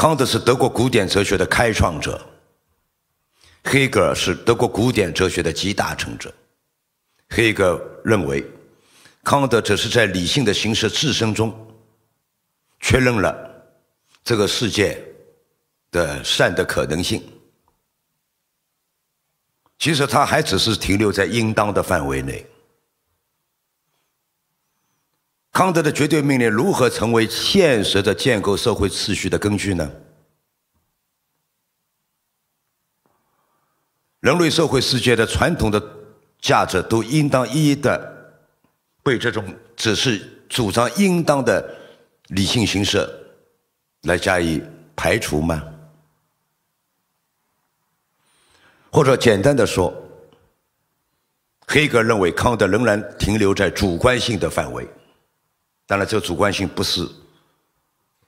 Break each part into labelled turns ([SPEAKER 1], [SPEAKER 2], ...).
[SPEAKER 1] 康德是德国古典哲学的开创者，黑格尔是德国古典哲学的集大成者。黑格尔认为，康德只是在理性的形式自身中确认了这个世界的善的可能性。其实，他还只是停留在应当的范围内。康德的绝对命令如何成为现实的建构社会秩序的根据呢？人类社会世界的传统的价值都应当一一的被这种只是主张应当的理性形式来加以排除吗？或者简单的说，黑格尔认为康德仍然停留在主观性的范围。当然，这个主观性不是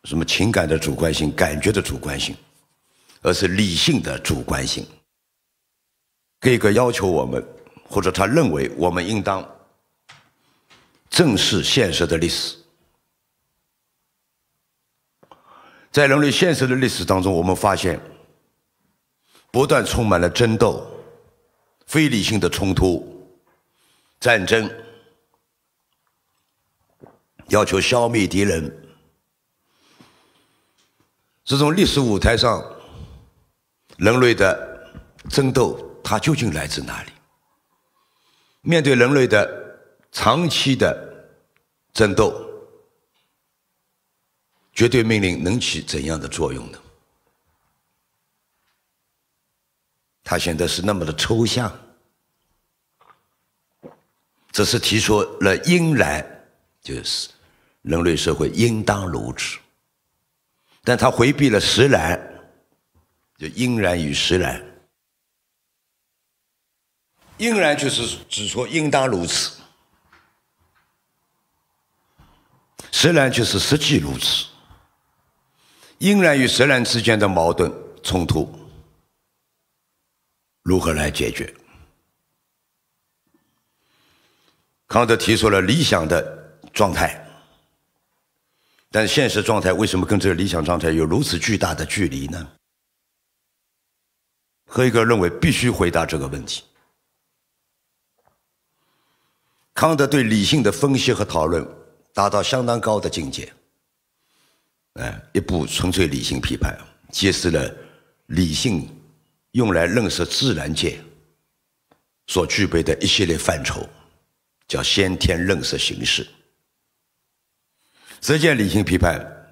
[SPEAKER 1] 什么情感的主观性、感觉的主观性，而是理性的主观性。格格要求我们，或者他认为我们应当正视现实的历史。在人类现实的历史当中，我们发现不断充满了争斗、非理性的冲突、战争。要求消灭敌人，这种历史舞台上人类的争斗，它究竟来自哪里？面对人类的长期的争斗，绝对命令能起怎样的作用呢？它显得是那么的抽象，只是提出了应来就是人类社会应当如此，但他回避了实然，就应然与实然，应然就是指出应当如此，实然就是实际如此，应然与实然之间的矛盾冲突如何来解决？康德提出了理想的。状态，但现实状态为什么跟这个理想状态有如此巨大的距离呢？黑格尔认为必须回答这个问题。康德对理性的分析和讨论达到相当高的境界。哎，一部《纯粹理性批判》揭示了理性用来认识自然界所具备的一系列范畴，叫先天认识形式。实践理性批判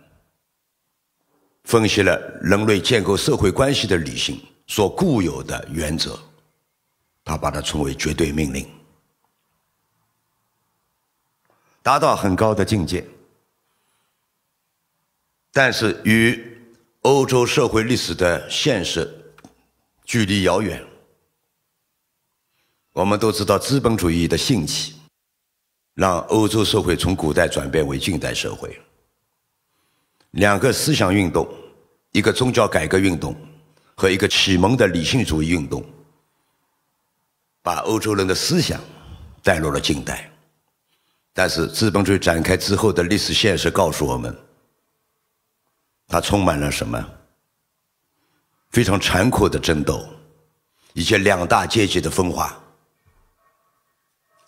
[SPEAKER 1] 分析了人类建构社会关系的理性所固有的原则，他把它称为绝对命令，达到很高的境界，但是与欧洲社会历史的现实距离遥远。我们都知道资本主义的兴起。让欧洲社会从古代转变为近代社会，两个思想运动，一个宗教改革运动和一个启蒙的理性主义运动，把欧洲人的思想带入了近代。但是资本主义展开之后的历史现实告诉我们，它充满了什么？非常残酷的争斗，以及两大阶级的分化。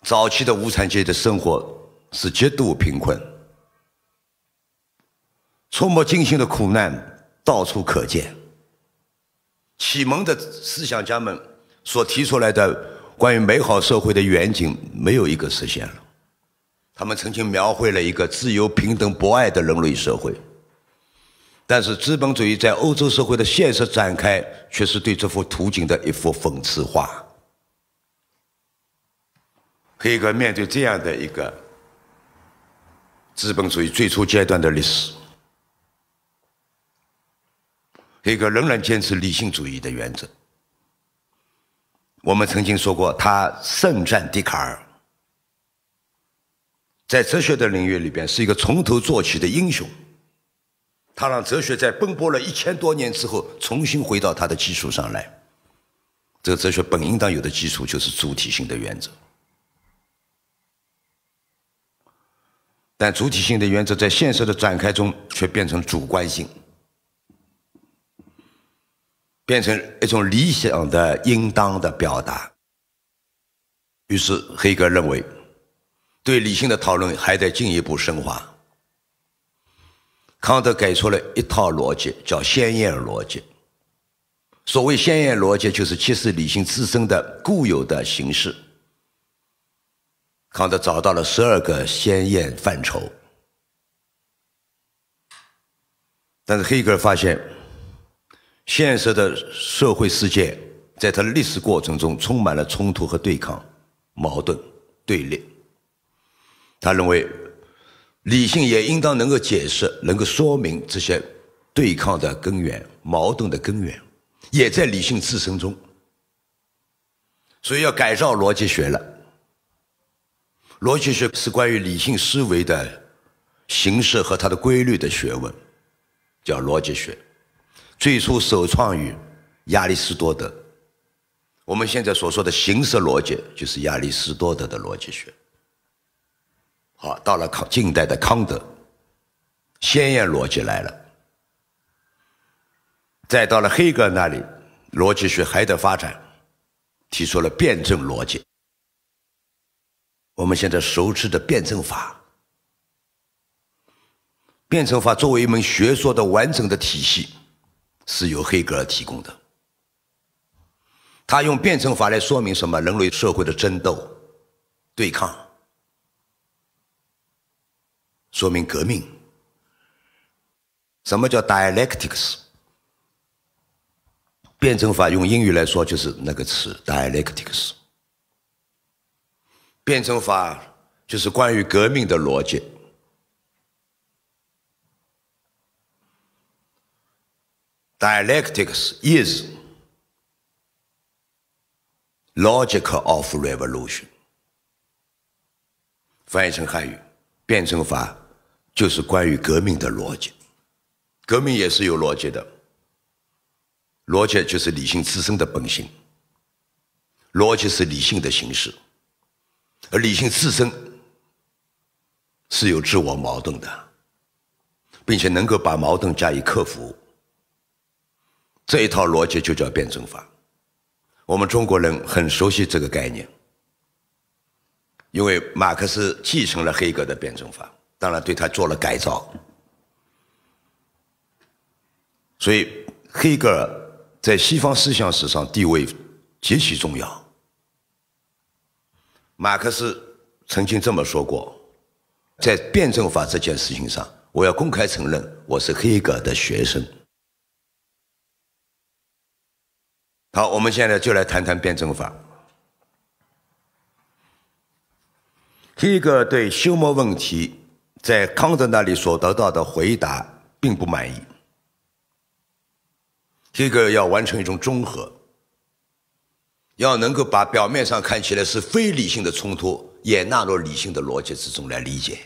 [SPEAKER 1] 早期的无产阶级的生活是极度贫困，触目惊心的苦难到处可见。启蒙的思想家们所提出来的关于美好社会的远景，没有一个实现了。他们曾经描绘了一个自由、平等、博爱的人类社会，但是资本主义在欧洲社会的现实展开，却是对这幅图景的一幅讽刺画。黑格面对这样的一个资本主义最初阶段的历史，黑格仍然坚持理性主义的原则。我们曾经说过，他盛赞笛卡尔，在哲学的领域里边是一个从头做起的英雄。他让哲学在奔波了一千多年之后，重新回到它的基础上来。这个哲学本应当有的基础，就是主体性的原则。但主体性的原则在现实的展开中却变成主观性，变成一种理想的、应当的表达。于是，黑格认为，对理性的讨论还得进一步深化。康德给出了一套逻辑，叫先验逻辑。所谓先验逻辑，就是揭示理性自身的固有的形式。康德找到了十二个鲜艳范畴，但是黑格尔发现，现实的社会世界在它的历史过程中充满了冲突和对抗、矛盾、对立。他认为，理性也应当能够解释、能够说明这些对抗的根源、矛盾的根源，也在理性自身中。所以要改造逻辑学了。逻辑学是关于理性思维的形式和它的规律的学问，叫逻辑学。最初首创于亚里士多德，我们现在所说的形式逻辑就是亚里士多德的逻辑学。好，到了康近代的康德，先验逻辑来了。再到了黑格尔那里，逻辑学还在发展，提出了辩证逻辑。我们现在熟知的辩证法，辩证法作为一门学说的完整的体系，是由黑格尔提供的。他用辩证法来说明什么？人类社会的争斗、对抗，说明革命。什么叫 dialectics？辩证法用英语来说就是那个词 dialectics。辩证法就是关于革命的逻辑，dialectics is logic of revolution。翻译成汉语，辩证法就是关于革命的逻辑。革命也是有逻辑的，逻辑就是理性自身的本性，逻辑是理性的形式。而理性自身是有自我矛盾的，并且能够把矛盾加以克服，这一套逻辑就叫辩证法。我们中国人很熟悉这个概念，因为马克思继承了黑格尔的辩证法，当然对他做了改造。所以，黑格尔在西方思想史上地位极其重要。马克思曾经这么说过，在辩证法这件事情上，我要公开承认我是黑格尔的学生。好，我们现在就来谈谈辩证法。黑格尔对休谟问题在康德那里所得到的回答并不满意，黑格要完成一种综合。要能够把表面上看起来是非理性的冲突，也纳入理性的逻辑之中来理解。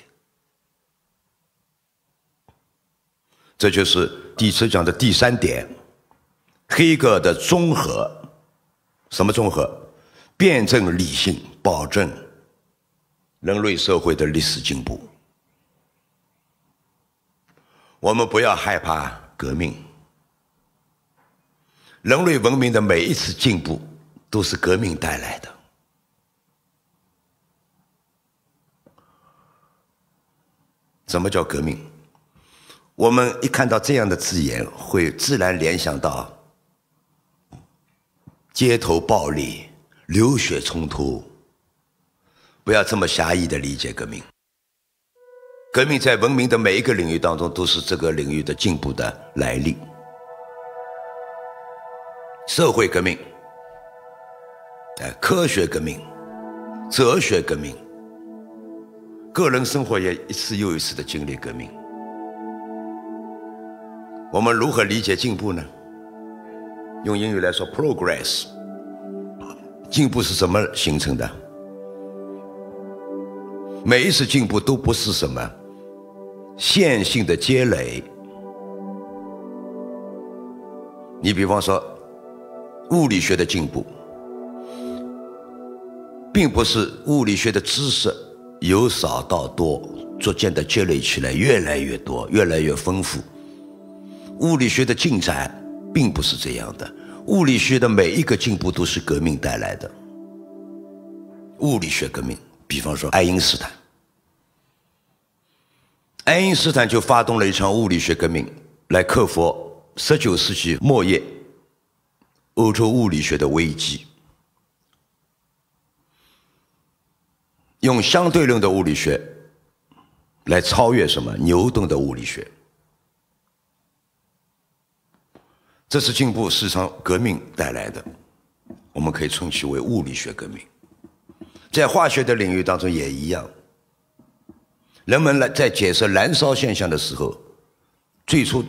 [SPEAKER 1] 这就是第十讲的第三点：黑格尔的综合，什么综合？辩证理性，保证人类社会的历史进步。我们不要害怕革命，人类文明的每一次进步。都是革命带来的。怎么叫革命？我们一看到这样的字眼，会自然联想到街头暴力、流血冲突。不要这么狭义的理解革命。革命在文明的每一个领域当中，都是这个领域的进步的来历。社会革命。哎，科学革命、哲学革命，个人生活也一次又一次的经历革命。我们如何理解进步呢？用英语来说，progress，进步是怎么形成的？每一次进步都不是什么线性的积累。你比方说，物理学的进步。并不是物理学的知识由少到多逐渐的积累起来，越来越多，越来越丰富。物理学的进展并不是这样的，物理学的每一个进步都是革命带来的。物理学革命，比方说爱因斯坦，爱因斯坦就发动了一场物理学革命，来克服十九世纪末叶欧洲物理学的危机。用相对论的物理学来超越什么牛顿的物理学，这是进步、市场革命带来的，我们可以称其为物理学革命。在化学的领域当中也一样，人们来在解释燃烧现象的时候，最初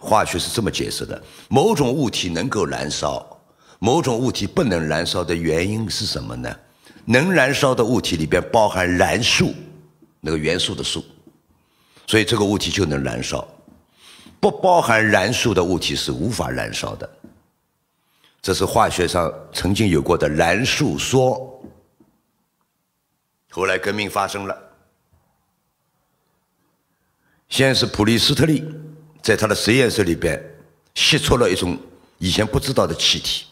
[SPEAKER 1] 化学是这么解释的：某种物体能够燃烧，某种物体不能燃烧的原因是什么呢？能燃烧的物体里边包含燃素，那个元素的素，所以这个物体就能燃烧；不包含燃素的物体是无法燃烧的。这是化学上曾经有过的燃素说。后来革命发生了，先是普利斯特利在他的实验室里边吸出了一种以前不知道的气体。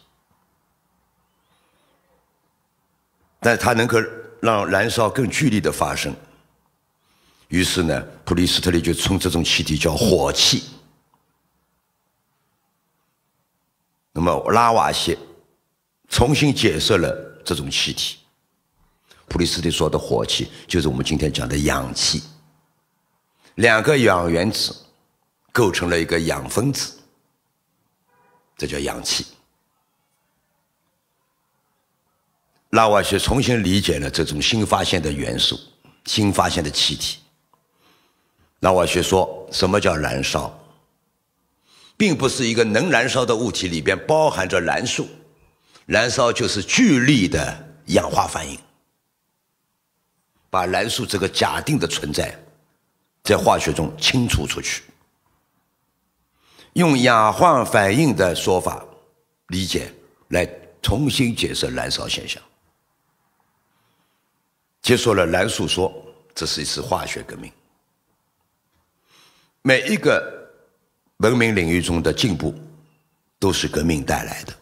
[SPEAKER 1] 但它能够让燃烧更剧烈的发生，于是呢，普利斯特里就称这种气体叫“火气”。那么拉瓦锡重新解释了这种气体，普利斯特说的“火气”就是我们今天讲的氧气。两个氧原子构成了一个氧分子，这叫氧气。那我去重新理解了这种新发现的元素、新发现的气体。那我去说什么叫燃烧，并不是一个能燃烧的物体里边包含着燃素，燃烧就是剧烈的氧化反应，把燃素这个假定的存在在化学中清除出去，用氧化反应的说法理解来重新解释燃烧现象。接受了蓝素说，这是一次化学革命。每一个文明领域中的进步，都是革命带来的。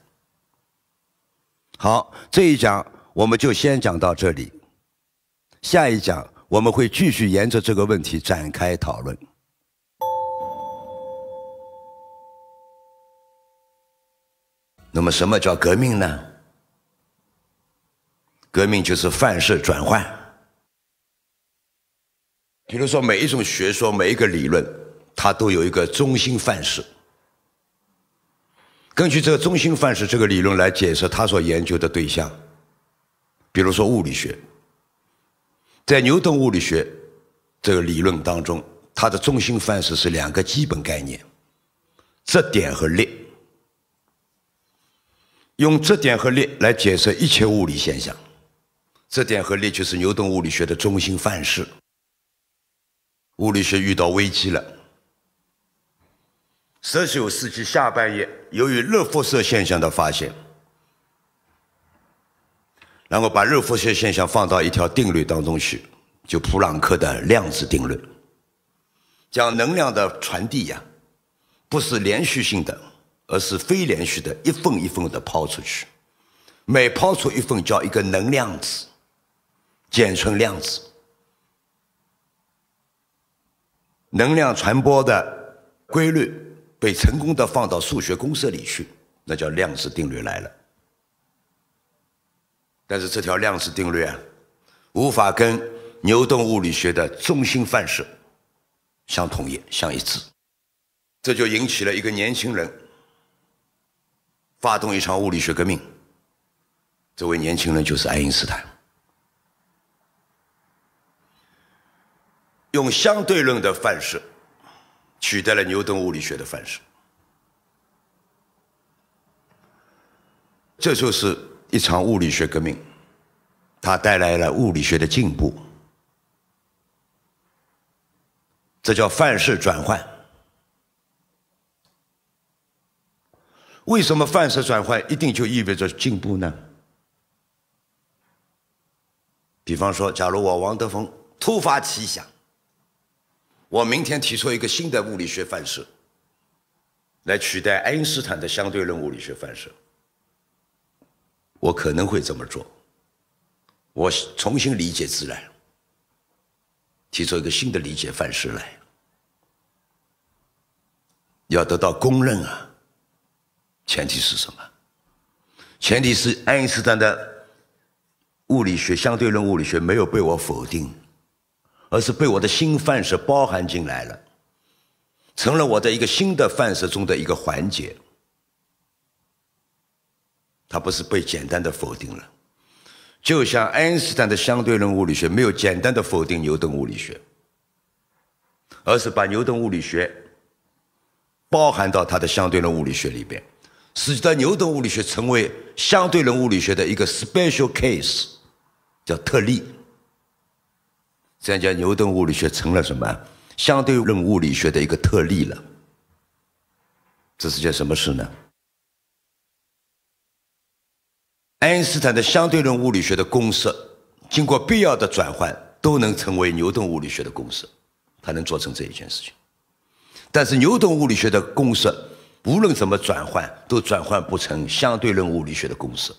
[SPEAKER 1] 好，这一讲我们就先讲到这里，下一讲我们会继续沿着这个问题展开讨论。那么，什么叫革命呢？革命就是范式转换。比如说，每一种学说、每一个理论，它都有一个中心范式。根据这个中心范式，这个理论来解释他所研究的对象。比如说，物理学，在牛顿物理学这个理论当中，它的中心范式是两个基本概念：质点和力。用质点和力来解释一切物理现象。这点和力就是牛顿物理学的中心范式。物理学遇到危机了。19世纪下半叶，由于热辐射现象的发现，然后把热辐射现象放到一条定律当中去，就普朗克的量子定律，讲能量的传递呀，不是连续性的，而是非连续的，一份一份的抛出去，每抛出一份叫一个能量子。简称量子能量传播的规律被成功的放到数学公式里去，那叫量子定律来了。但是这条量子定律啊，无法跟牛顿物理学的中心范式相统一、相一致，这就引起了一个年轻人发动一场物理学革命。这位年轻人就是爱因斯坦。用相对论的范式取代了牛顿物理学的范式，这就是一场物理学革命，它带来了物理学的进步，这叫范式转换。为什么范式转换一定就意味着进步呢？比方说，假如我王德峰突发奇想。我明天提出一个新的物理学范式，来取代爱因斯坦的相对论物理学范式。我可能会这么做。我重新理解自然，提出一个新的理解范式来。要得到公认啊，前提是什么？前提是爱因斯坦的物理学相对论物理学没有被我否定。而是被我的新范式包含进来了，成了我的一个新的范式中的一个环节。它不是被简单的否定了，就像爱因斯坦的相对论物理学没有简单的否定牛顿物理学，而是把牛顿物理学包含到他的相对论物理学里边，使得牛顿物理学成为相对论物理学的一个 special case，叫特例。这样讲，牛顿物理学成了什么相对论物理学的一个特例了？这是件什么事呢？爱因斯坦的相对论物理学的公式，经过必要的转换，都能成为牛顿物理学的公式，他能做成这一件事情。但是牛顿物理学的公式，无论怎么转换，都转换不成相对论物理学的公式。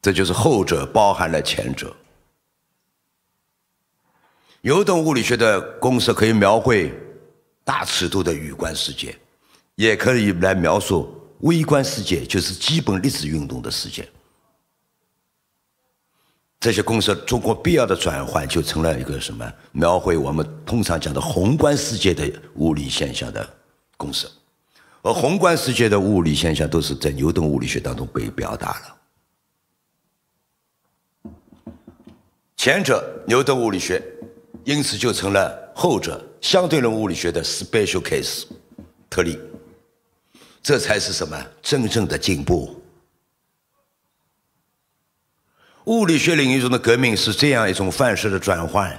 [SPEAKER 1] 这就是后者包含了前者。牛顿物理学的公式可以描绘大尺度的宇观世界，也可以来描述微观世界，就是基本粒子运动的世界。这些公式通过必要的转换，就成了一个什么？描绘我们通常讲的宏观世界的物理现象的公式。而宏观世界的物理现象都是在牛顿物理学当中被表达了。前者，牛顿物理学。因此，就成了后者相对论物理学的 special case，特例。这才是什么真正的进步？物理学领域中的革命是这样一种范式的转换，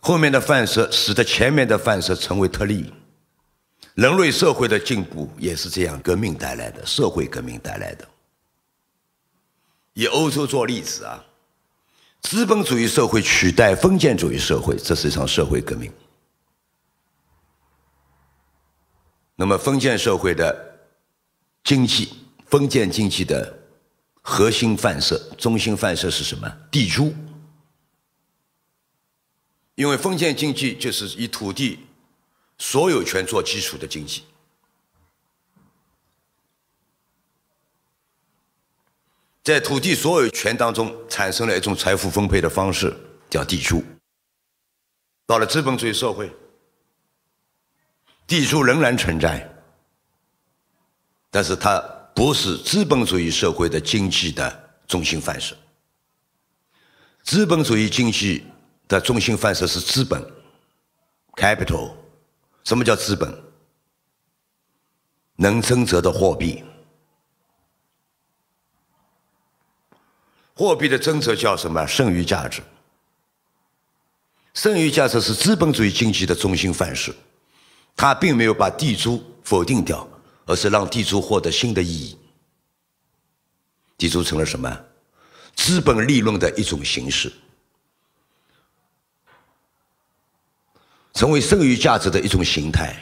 [SPEAKER 1] 后面的范式使得前面的范式成为特例。人类社会的进步也是这样，革命带来的社会革命带来的。以欧洲做例子啊。资本主义社会取代封建主义社会，这是一场社会革命。那么，封建社会的经济，封建经济的核心范式、中心范式是什么？地租，因为封建经济就是以土地所有权做基础的经济。在土地所有权当中产生了一种财富分配的方式，叫地租。到了资本主义社会，地租仍然存在，但是它不是资本主义社会的经济的中心范式。资本主义经济的中心范式是资本 （capital）。什么叫资本？能增值的货币。货币的增值叫什么？剩余价值。剩余价值是资本主义经济的中心范式，它并没有把地租否定掉，而是让地租获得新的意义。地租成了什么？资本利润的一种形式，成为剩余价值的一种形态。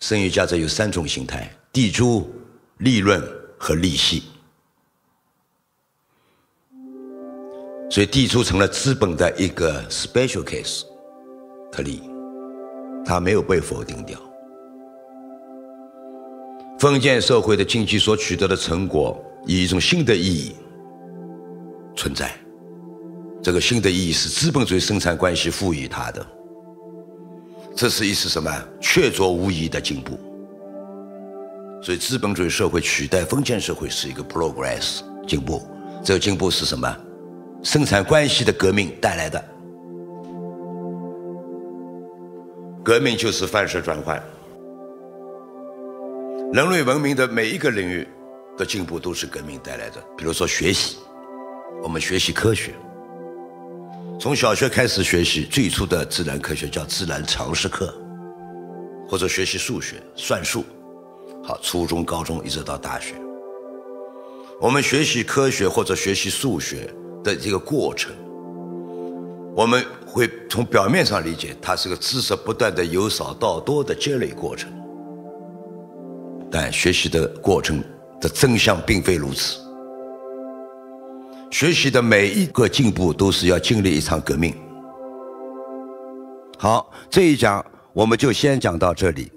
[SPEAKER 1] 剩余价值有三种形态：地租、利润和利息。所以，地出成了资本的一个 special case，特例，他没有被否定掉。封建社会的经济所取得的成果，以一种新的意义存在。这个新的意义是资本主义生产关系赋予它的。这是一次什么确凿无疑的进步。所以，资本主义社会取代封建社会是一个 progress 进步。这个进步是什么？生产关系的革命带来的革命就是范式转换。人类文明的每一个领域的进步都是革命带来的。比如说学习，我们学习科学，从小学开始学习最初的自然科学叫自然常识课，或者学习数学算术。好，初中、高中一直到大学，我们学习科学或者学习数学。的这个过程，我们会从表面上理解它是个知识不断的由少到多的积累过程，但学习的过程的真相并非如此。学习的每一个进步都是要经历一场革命。好，这一讲我们就先讲到这里，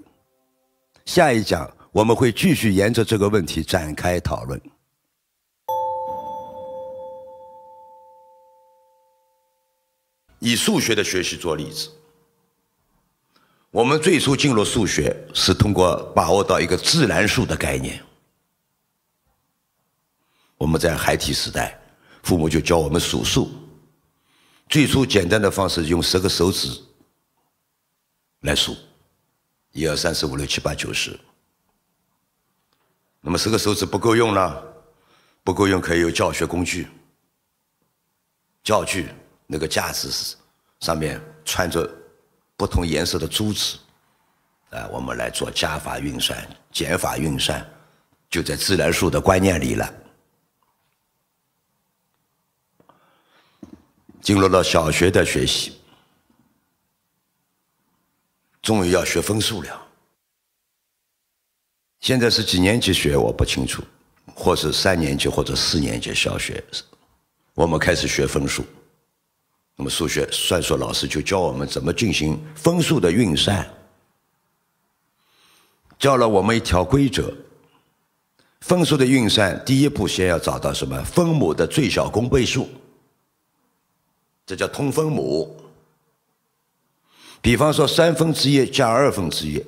[SPEAKER 1] 下一讲我们会继续沿着这个问题展开讨论。以数学的学习做例子，我们最初进入数学是通过把握到一个自然数的概念。我们在孩提时代，父母就教我们数数，最初简单的方式用十个手指来数，一二三四五六七八九十。那么十个手指不够用了，不够用可以有教学工具、教具。那个架子上面穿着不同颜色的珠子，啊，我们来做加法运算、减法运算，就在自然数的观念里了。进入了小学的学习，终于要学分数了。现在是几年级学我不清楚，或是三年级或者四年级小学，我们开始学分数。那么数学算术老师就教我们怎么进行分数的运算，教了我们一条规则：分数的运算第一步先要找到什么？分母的最小公倍数，这叫通分母。比方说三分之一加二分之一，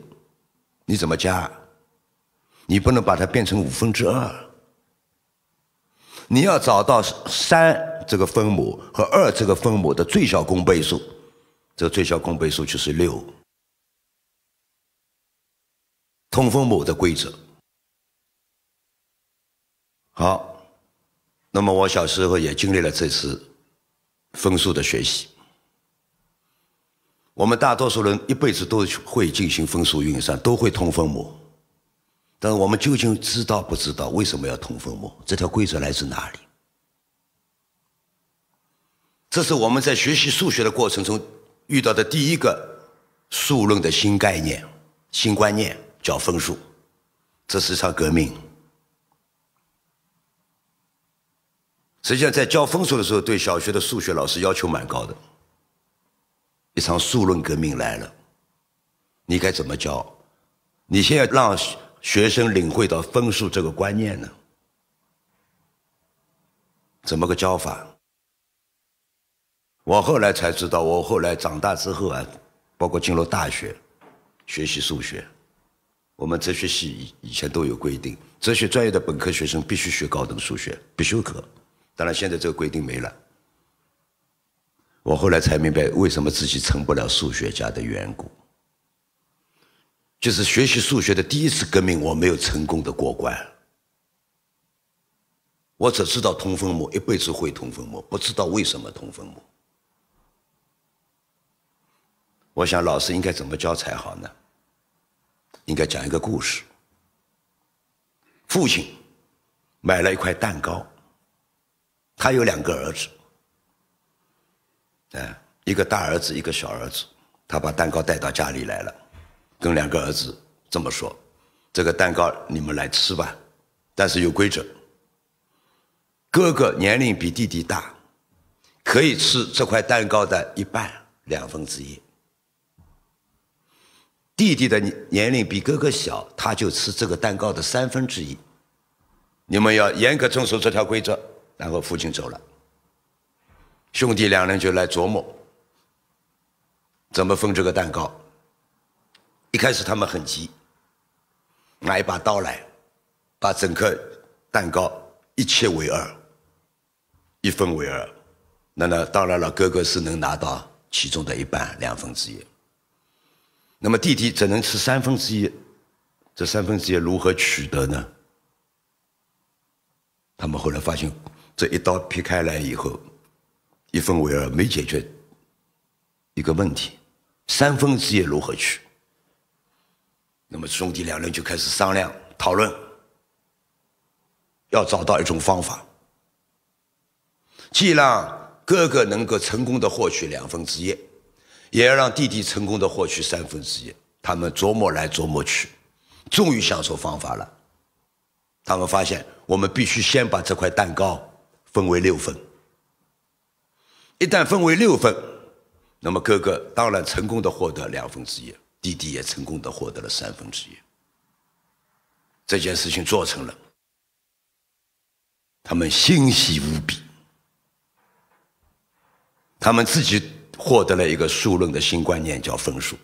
[SPEAKER 1] 你怎么加？你不能把它变成五分之二，你要找到三。这个分母和二这个分母的最小公倍数，这个最小公倍数就是六。通分母的规则。好，那么我小时候也经历了这次分数的学习。我们大多数人一辈子都会进行分数运算，都会通分母。但是我们究竟知道不知道为什么要通分母？这条规则来自哪里？这是我们在学习数学的过程中遇到的第一个数论的新概念、新观念，叫分数。这是一场革命。实际上，在教分数的时候，对小学的数学老师要求蛮高的。一场数论革命来了，你该怎么教？你先要让学生领会到分数这个观念呢？怎么个教法？我后来才知道，我后来长大之后啊，包括进入大学学习数学，我们哲学系以以前都有规定，哲学专业的本科学生必须学高等数学，必修课。当然，现在这个规定没了。我后来才明白为什么自己成不了数学家的缘故，就是学习数学的第一次革命我没有成功的过关。我只知道通分母，一辈子会通分母，不知道为什么通分母。我想老师应该怎么教才好呢？应该讲一个故事。父亲买了一块蛋糕，他有两个儿子，哎，一个大儿子，一个小儿子。他把蛋糕带到家里来了，跟两个儿子这么说：“这个蛋糕你们来吃吧，但是有规则，哥哥年龄比弟弟大，可以吃这块蛋糕的一半，两分之一。”弟弟的年龄比哥哥小，他就吃这个蛋糕的三分之一。你们要严格遵守这条规则。然后父亲走了，兄弟两人就来琢磨怎么分这个蛋糕。一开始他们很急，拿一把刀来，把整个蛋糕一切为二，一分为二。那那当然了，哥哥是能拿到其中的一半，两分之一。那么弟弟只能吃三分之一，这三分之一如何取得呢？他们后来发现，这一刀劈开来以后，一分为二，没解决一个问题：三分之一如何取？那么兄弟两人就开始商量讨论，要找到一种方法，既让哥哥能够成功的获取两分之一。也要让弟弟成功的获取三分之一。他们琢磨来琢磨去，终于想出方法了。他们发现，我们必须先把这块蛋糕分为六份。一旦分为六份，那么哥哥当然成功的获得两分之一，弟弟也成功的获得了三分之一。这件事情做成了，他们欣喜无比。他们自己。获得了一个数论的新观念，叫分数，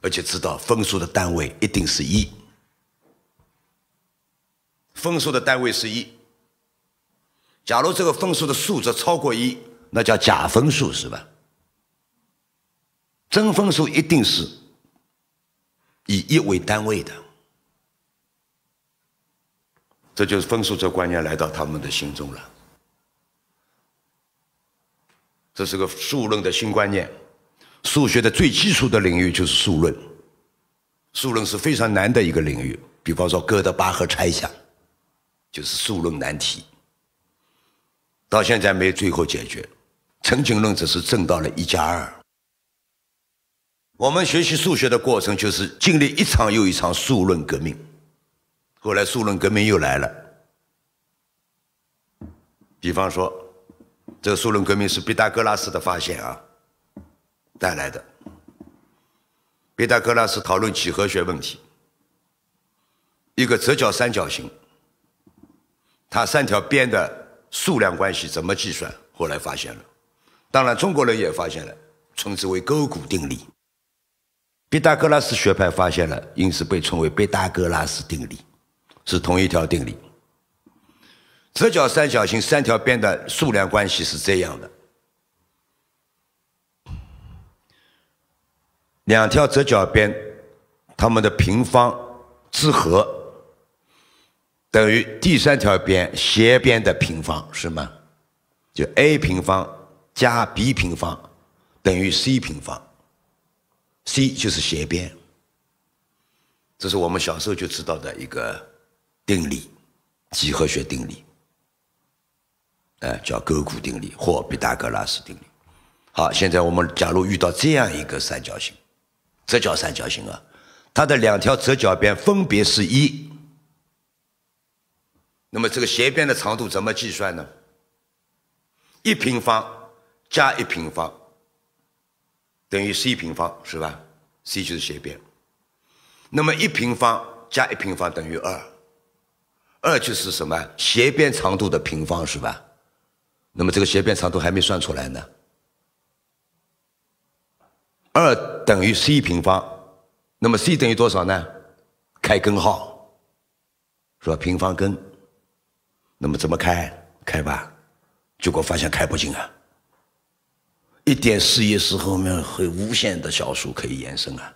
[SPEAKER 1] 而且知道分数的单位一定是一。分数的单位是一。假如这个分数的数值超过一，那叫假分数是吧？真分数一定是以一为单位的，这就是分数这观念来到他们的心中了。这是个数论的新观念，数学的最基础的领域就是数论，数论是非常难的一个领域。比方说哥德巴赫猜想，就是数论难题，到现在没最后解决。陈景润只是挣到了一加二。我们学习数学的过程就是经历一场又一场数论革命，后来数论革命又来了，比方说。这苏伦革命是毕达哥拉斯的发现啊带来的。毕达哥拉斯讨论几何学问题，一个直角三角形，它三条边的数量关系怎么计算？后来发现了，当然中国人也发现了，称之为勾股定理。毕达哥拉斯学派发现了，因此被称为毕达哥拉斯定理，是同一条定理。直角三角形三条边的数量关系是这样的：两条直角边它们的平方之和等于第三条边斜边的平方，是吗？就 a 平方加 b 平方等于 c 平方，c 就是斜边。这是我们小时候就知道的一个定理，几何学定理。呃，叫勾股定理或毕达哥拉斯定理。好，现在我们假如遇到这样一个三角形，直角三角形啊，它的两条直角边分别是一，那么这个斜边的长度怎么计算呢？一平方加一平方等于 c 平方是吧？c 就是斜边。那么一平方加一平方等于二，二就是什么？斜边长度的平方是吧？那么这个斜边长度还没算出来呢。二等于 c 平方，那么 c 等于多少呢？开根号，是吧？平方根，那么怎么开？开吧，结果发现开不进啊。一点四一四后面会无限的小数可以延伸啊，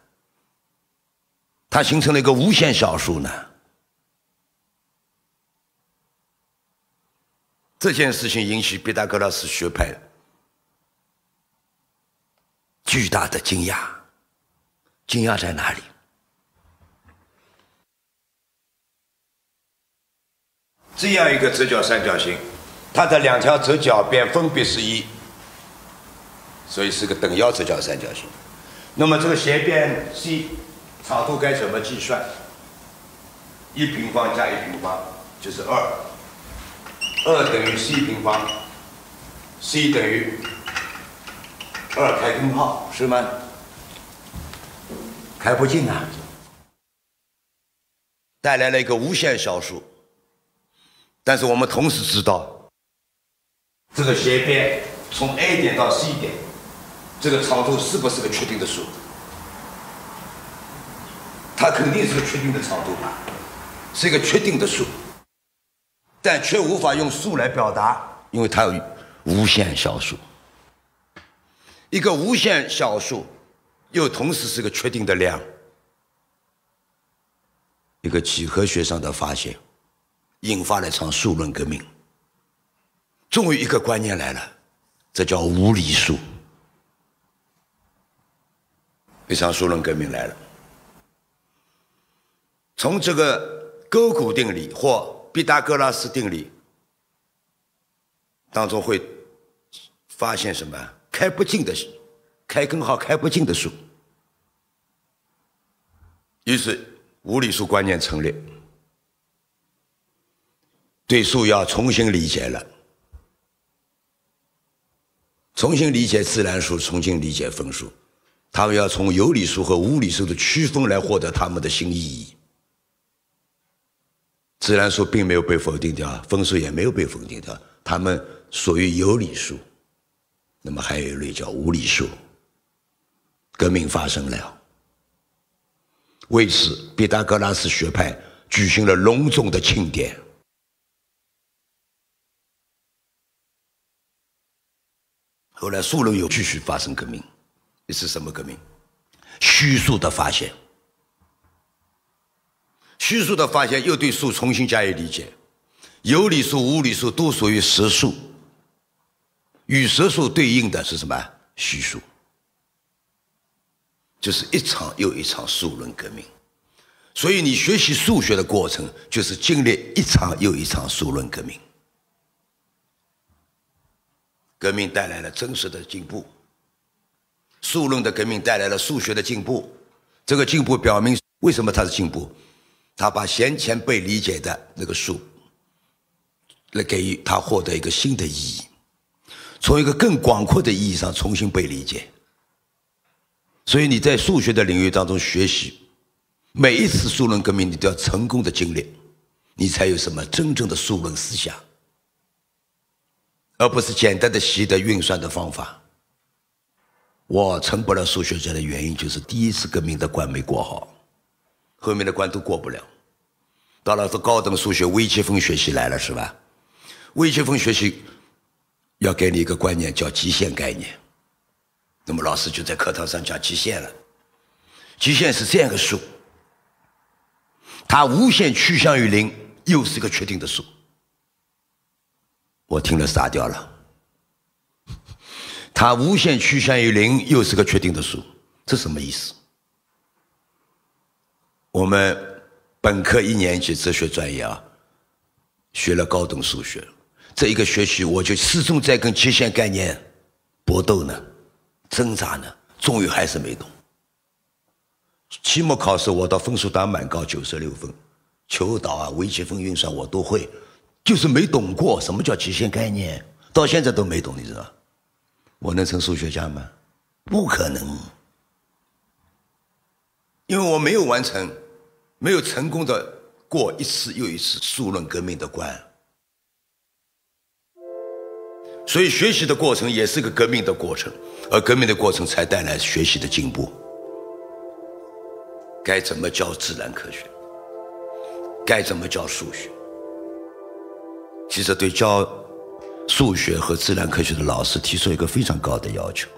[SPEAKER 1] 它形成了一个无限小数呢。这件事情引起毕达哥拉斯学派巨大的惊讶，惊讶在哪里？这样一个直角三角形，它的两条直角边分别是一，所以是个等腰直角三角形。那么这个斜边 c 长度该怎么计算？一平方加一平方就是二。二等于 c 平方，c 等于二开根号，是吗？开不进啊！带来了一个无限小数，但是我们同时知道，这个斜边从 A 点到 C 点，这个长度是不是个确定的数？它肯定是个确定的长度吧，是一个确定的数。但却无法用数来表达，因为它有无限小数。一个无限小数，又同时是个确定的量。一个几何学上的发现，引发了一场数论革命。终于，一个观念来了，这叫无理数。一场数论革命来了，从这个勾股定理或。毕达哥拉斯定理当中会发现什么开不尽的、开根号开不尽的数，于是无理数观念成立，对数要重新理解了，重新理解自然数，重新理解分数，他们要从有理数和无理数的区分来获得他们的新意义。自然数并没有被否定掉，分数也没有被否定掉，他们属于有理数。那么还有一类叫无理数。革命发生了，为此毕达哥拉斯学派举行了隆重的庆典。后来，苏伦又继续发生革命，这是什么革命？虚数的发现。虚数的发现又对数重新加以理解，有理数、无理数都属于实数，与实数对应的是什么？虚数，就是一场又一场数论革命。所以你学习数学的过程就是经历一场又一场数论革命，革命带来了真实的进步，数论的革命带来了数学的进步，这个进步表明为什么它是进步？他把先前被理解的那个数，来给予他获得一个新的意义，从一个更广阔的意义上重新被理解。所以你在数学的领域当中学习，每一次数论革命你都要成功的经历，你才有什么真正的数论思想，而不是简单的习得运算的方法。我成不了数学家的原因就是第一次革命的关没过好。后面的关都过不了。到了是高等数学微积分学习来了是吧？微积分学习要给你一个观念叫极限概念，那么老师就在课堂上讲极限了。极限是这样一个数，它无限趋向于零，又是个确定的数。我听了傻掉了。它无限趋向于零，又是个确定的数，这什么意思？我们本科一年级哲学专业啊，学了高等数学，这一个学期我就始终在跟极限概念搏斗呢，挣扎呢，终于还是没懂。期末考试我的分数打满高九十六分，求导啊、微积分运算我都会，就是没懂过什么叫极限概念，到现在都没懂，你知道？我能成数学家吗？不可能，因为我没有完成。没有成功的过一次又一次数论革命的关，所以学习的过程也是个革命的过程，而革命的过程才带来学习的进步。该怎么教自然科学？该怎么教数学？其实对教数学和自然科学的老师提出一个非常高的要求，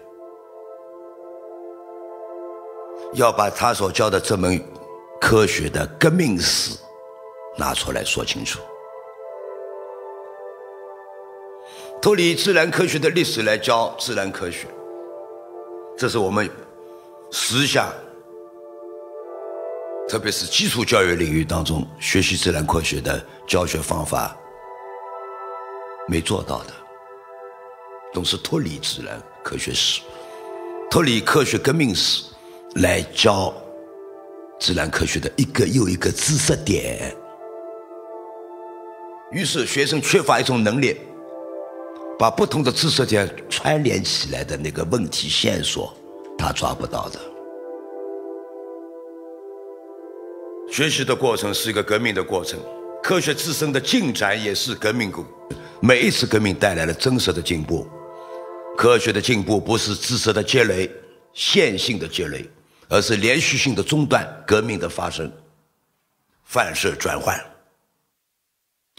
[SPEAKER 1] 要把他所教的这门。科学的革命史拿出来说清楚，脱离自然科学的历史来教自然科学，这是我们时下，特别是基础教育领域当中学习自然科学的教学方法没做到的，都是脱离自然科学史，脱离科学革命史来教。自然科学的一个又一个知识点，于是学生缺乏一种能力，把不同的知识点串联起来的那个问题线索，他抓不到的。学习的过程是一个革命的过程，科学自身的进展也是革命。每一次革命带来了真实的进步，科学的进步不是知识的积累，线性的积累。而是连续性的中断，革命的发生，范式转换。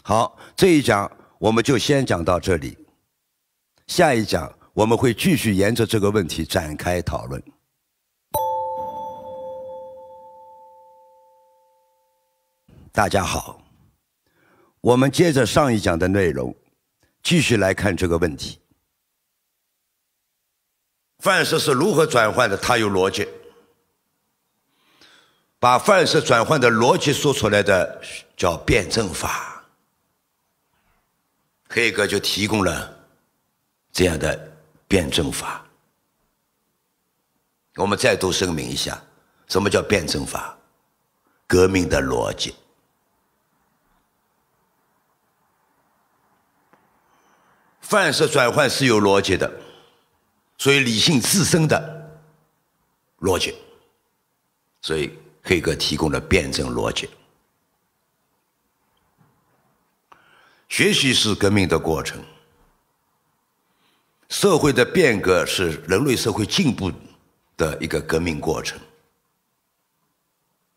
[SPEAKER 1] 好，这一讲我们就先讲到这里。下一讲我们会继续沿着这个问题展开讨论。大家好，我们接着上一讲的内容继续来看这个问题。范式是如何转换的？它有逻辑。把范式转换的逻辑说出来的叫辩证法。黑格就提供了这样的辩证法。我们再度声明一下，什么叫辩证法？革命的逻辑，范式转换是有逻辑的，所以理性自身的逻辑，所以。给个提供的辩证逻辑，学习是革命的过程，社会的变革是人类社会进步的一个革命过程，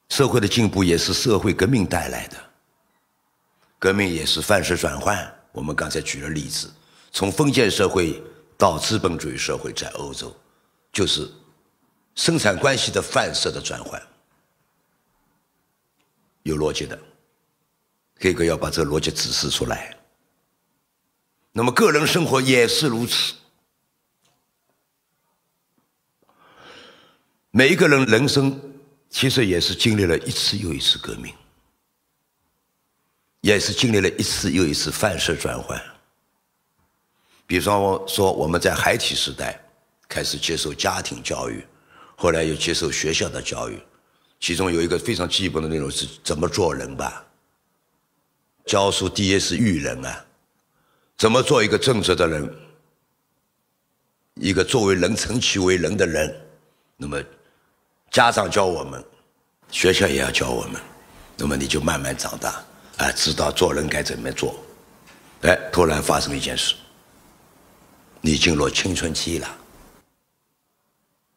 [SPEAKER 1] 社会的进步也是社会革命带来的，革命也是范式转换。我们刚才举了例子，从封建社会到资本主义社会，在欧洲，就是生产关系的范式的转换。有逻辑的，这个要把这个逻辑指示出来。那么，个人生活也是如此。每一个人人生其实也是经历了一次又一次革命，也是经历了一次又一次范式转换。比方说，我们在孩提时代开始接受家庭教育，后来又接受学校的教育。其中有一个非常基本的内容是怎么做人吧？教书第一是育人啊，怎么做一个正直的人，一个作为人成其为人的人，那么家长教我们，学校也要教我们，那么你就慢慢长大，啊，知道做人该怎么做，哎，突然发生一件事，你进入青春期了，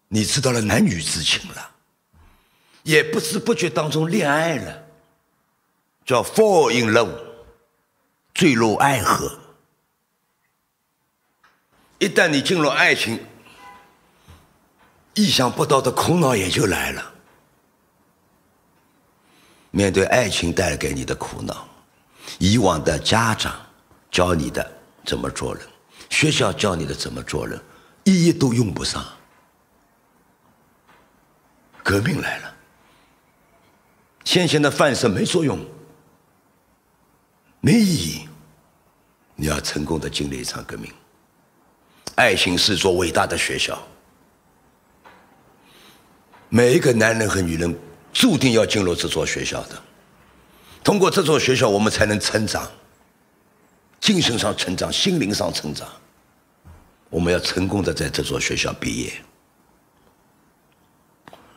[SPEAKER 1] 你知道了男女之情了。也不知不觉当中恋爱了，叫 fall in love，坠入爱河。一旦你进入爱情，意想不到的苦恼也就来了。面对爱情带给你的苦恼，以往的家长教你的怎么做人，学校教你的怎么做人，一一都用不上。革命来了。先前的范式没作用，没意义。你要成功的经历一场革命。爱情是座伟大的学校，每一个男人和女人注定要进入这座学校的。通过这座学校，我们才能成长，精神上成长，心灵上成长。我们要成功的在这座学校毕业。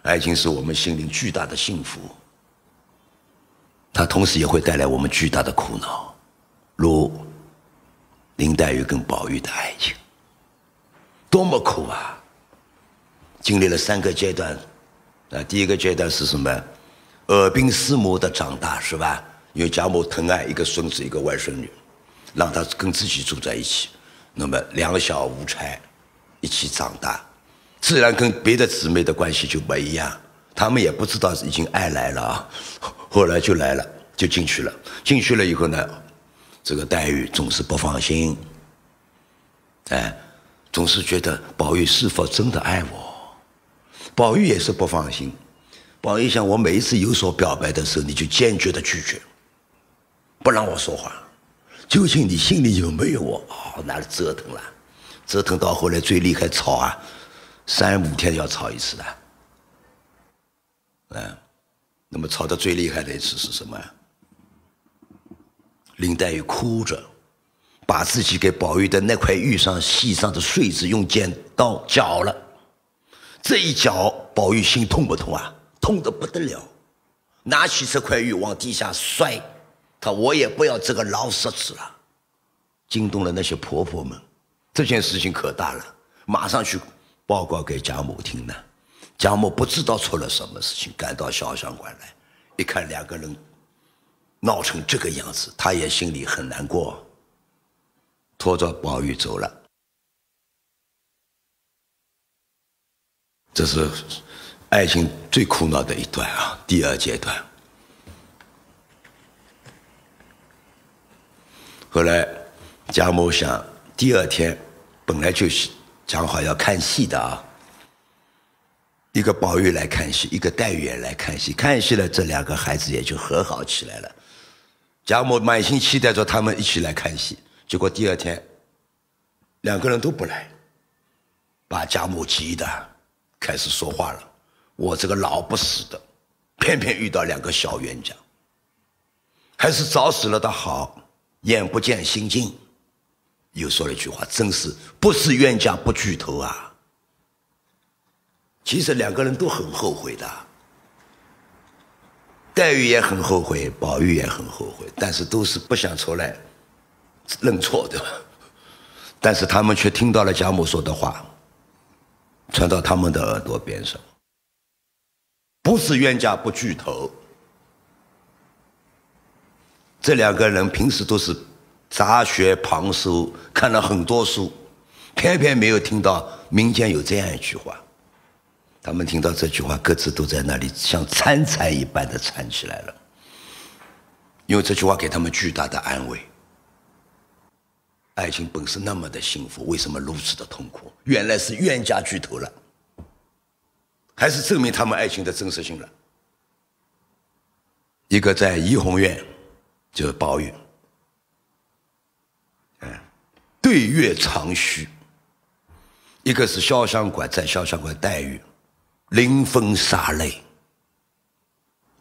[SPEAKER 1] 爱情是我们心灵巨大的幸福。它同时也会带来我们巨大的苦恼，如林黛玉跟宝玉的爱情，多么苦啊！经历了三个阶段，啊，第一个阶段是什么？耳鬓厮磨的长大，是吧？因为贾母疼爱一个孙子一个外孙女，让他跟自己住在一起，那么两小无猜，一起长大，自然跟别的姊妹的关系就不一样。他们也不知道已经爱来了啊，后来就来了，就进去了。进去了以后呢，这个黛玉总是不放心，哎，总是觉得宝玉是否真的爱我。宝玉也是不放心，宝玉想我每一次有所表白的时候，你就坚决的拒绝，不让我说话，究竟你心里有没有我？哦，哪里折腾了？折腾到后来最厉害吵啊，三五天要吵一次的。嗯，那么吵得最厉害的一次是什么？林黛玉哭着，把自己给宝玉的那块玉上系上的穗子用剪刀绞了，这一绞，宝玉心痛不痛啊？痛得不得了，拿起这块玉往地下摔，他我也不要这个老石子了。惊动了那些婆婆们，这件事情可大了，马上去报告给贾母听呢。蒋某不知道出了什么事情，赶到潇湘馆来，一看两个人闹成这个样子，他也心里很难过，拖着宝玉走了。这是爱情最苦恼的一段啊，第二阶段。后来贾某想，第二天本来就是讲好要看戏的啊。一个宝玉来看戏，一个黛玉来看戏，看戏了，这两个孩子也就和好起来了。贾母满心期待着他们一起来看戏，结果第二天两个人都不来，把贾母急的开始说话了：“我这个老不死的，偏偏遇到两个小冤家，还是早死了的好，眼不见心静。”又说了一句话：“真是不是冤家不聚头啊。”其实两个人都很后悔的，黛玉也很后悔，宝玉也很后悔，但是都是不想出来认错的。但是他们却听到了贾母说的话，传到他们的耳朵边上。不是冤家不聚头，这两个人平时都是杂学旁收，看了很多书，偏偏没有听到民间有这样一句话。他们听到这句话，各自都在那里像参禅一般的参起来了，因为这句话给他们巨大的安慰。爱情本是那么的幸福，为什么如此的痛苦？原来是冤家聚头了，还是证明他们爱情的真实性了？一个在怡红院，就是宝玉，嗯，对月长吁；一个是潇湘馆，在潇湘馆黛玉。临风洒泪，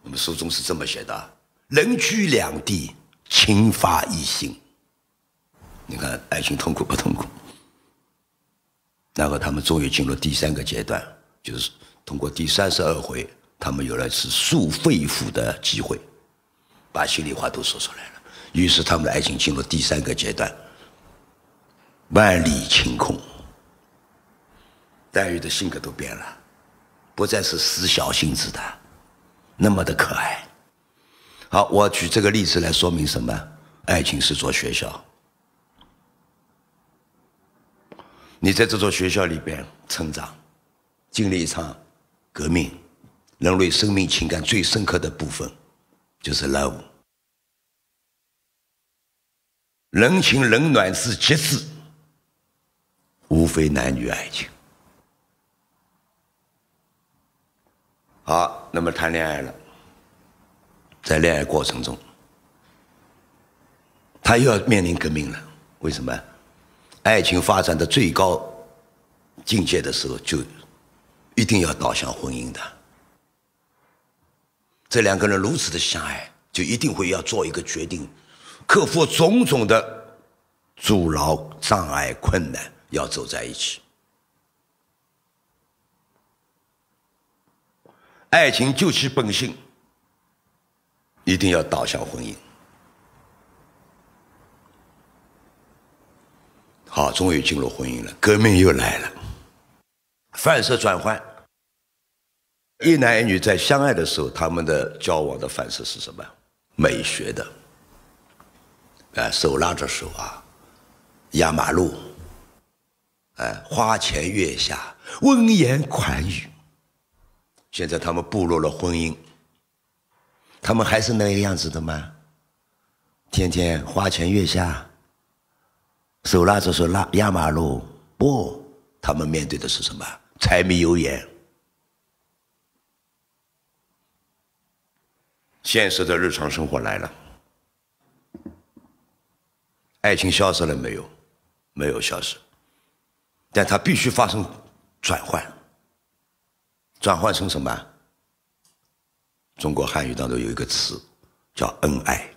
[SPEAKER 1] 我们书中是这么写的：，人居两地，情发一心。你看，爱情痛苦不痛苦？然后他们终于进入第三个阶段，就是通过第三十二回，他们有了一次诉肺腑的机会，把心里话都说出来了。于是他们的爱情进入第三个阶段，万里晴空。黛玉的性格都变了。不再是死小性子的，那么的可爱。好，我举这个例子来说明什么？爱情是座学校，你在这座学校里边成长，经历一场革命。人类生命情感最深刻的部分，就是 love。人情冷暖是极致，无非男女爱情。好，那么谈恋爱了，在恋爱过程中，他又要面临革命了。为什么？爱情发展的最高境界的时候，就一定要导向婚姻的。这两个人如此的相爱，就一定会要做一个决定，克服种种的阻挠、障碍、困难，要走在一起。爱情就其本性，一定要导向婚姻。好，终于进入婚姻了，革命又来了，范式转换。一男一女在相爱的时候，他们的交往的范式是什么？美学的，哎，手拉着手啊，压马路，哎，花前月下，温言款语。现在他们步入了婚姻，他们还是那个样子的吗？天天花前月下，手拉着手拉压马路，不，他们面对的是什么？柴米油盐，现实的日常生活来了，爱情消失了没有？没有消失，但它必须发生转换。转换成什么？中国汉语当中有一个词，叫“恩爱”。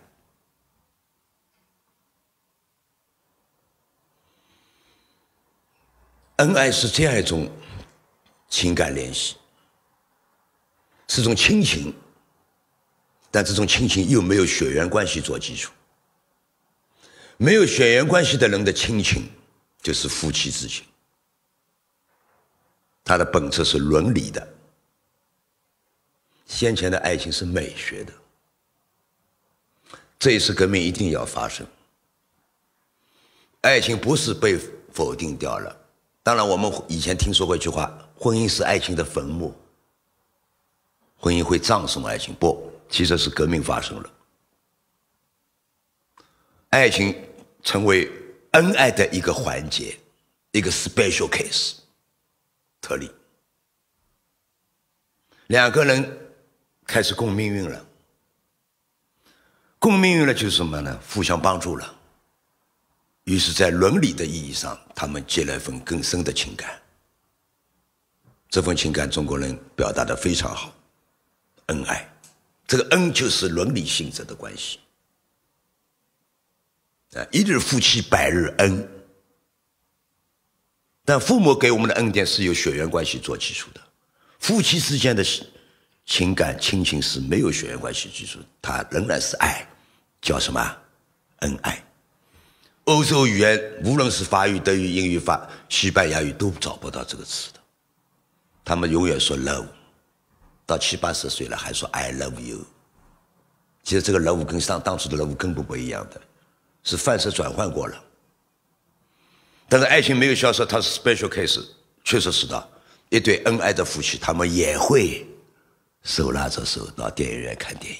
[SPEAKER 1] 恩爱是这样一种情感联系，是种亲情，但这种亲情又没有血缘关系做基础。没有血缘关系的人的亲情，就是夫妻之情，它的本质是伦理的。先前的爱情是美学的，这一次革命一定要发生。爱情不是被否定掉了，当然我们以前听说过一句话：“婚姻是爱情的坟墓，婚姻会葬送爱情。”不，其实是革命发生了，爱情成为恩爱的一个环节，一个 special case，特例，两个人。开始共命运了，共命运了就是什么呢？互相帮助了。于是，在伦理的意义上，他们结了一份更深的情感。这份情感，中国人表达的非常好，恩爱。这个恩就是伦理性质的关系。啊，一日夫妻百日恩。但父母给我们的恩典是由血缘关系做基础的，夫妻之间的。情感亲情是没有血缘关系，基础，它仍然是爱，叫什么？恩爱。欧洲语言，无论是法语、德语、英语、法、西班牙语，都找不到这个词的。他们永远说 love，到七八十岁了还说 I love you。其实这个 love 跟上当初的 love 根本不一样的，是范式转换过了。但是爱情没有消失，它是 special case，确实知道，一对恩爱的夫妻，他们也会。手拉着手到电影院看电影，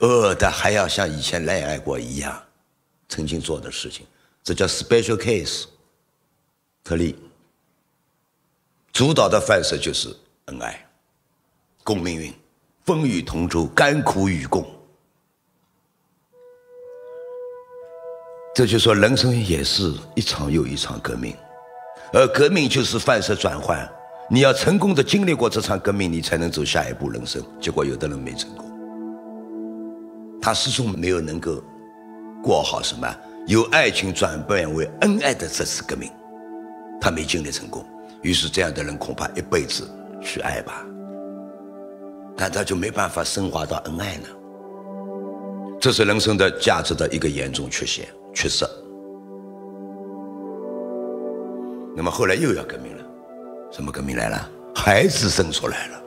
[SPEAKER 1] 呃，但还要像以前恋爱过一样，曾经做的事情，这叫 special case，特例。主导的范式就是恩爱，共命运，风雨同舟，甘苦与共。这就说，人生也是一场又一场革命，而革命就是范式转换。你要成功的经历过这场革命，你才能走下一步人生。结果有的人没成功，他始终没有能够过好什么由爱情转变为恩爱的这次革命，他没经历成功。于是这样的人恐怕一辈子去爱吧，但他就没办法升华到恩爱呢。这是人生的价值的一个严重缺陷、缺失。那么后来又要革命。什么革命来了？孩子生出来了，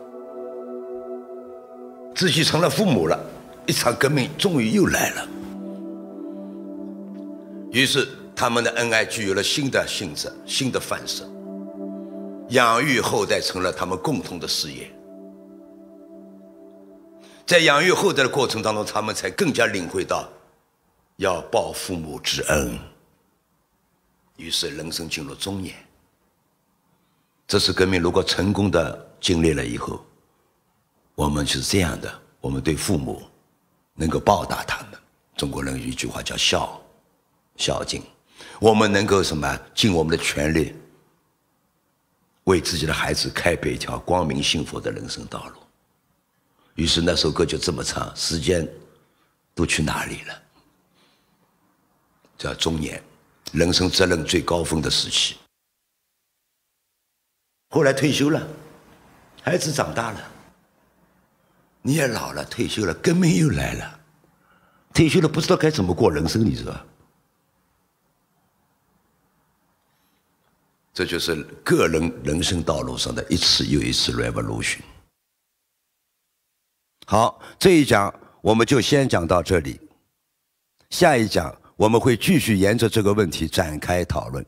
[SPEAKER 1] 自己成了父母了，一场革命终于又来了。于是他们的恩爱具有了新的性质、新的范式，养育后代成了他们共同的事业。在养育后代的过程当中，他们才更加领会到要报父母之恩。于是人生进入中年。这次革命如果成功的经历了以后，我们是这样的：我们对父母能够报答他们。中国人有一句话叫“孝”，孝敬。我们能够什么？尽我们的全力，为自己的孩子开辟一条光明幸福的人生道路。于是那首歌就这么唱：时间都去哪里了？叫中年，人生责任最高峰的时期。后来退休了，孩子长大了，你也老了，退休了，革命又来了，退休了不知道该怎么过人生，你知道？这就是个人人生道路上的一次又一次 revolution。好，这一讲我们就先讲到这里，下一讲我们会继续沿着这个问题展开讨论。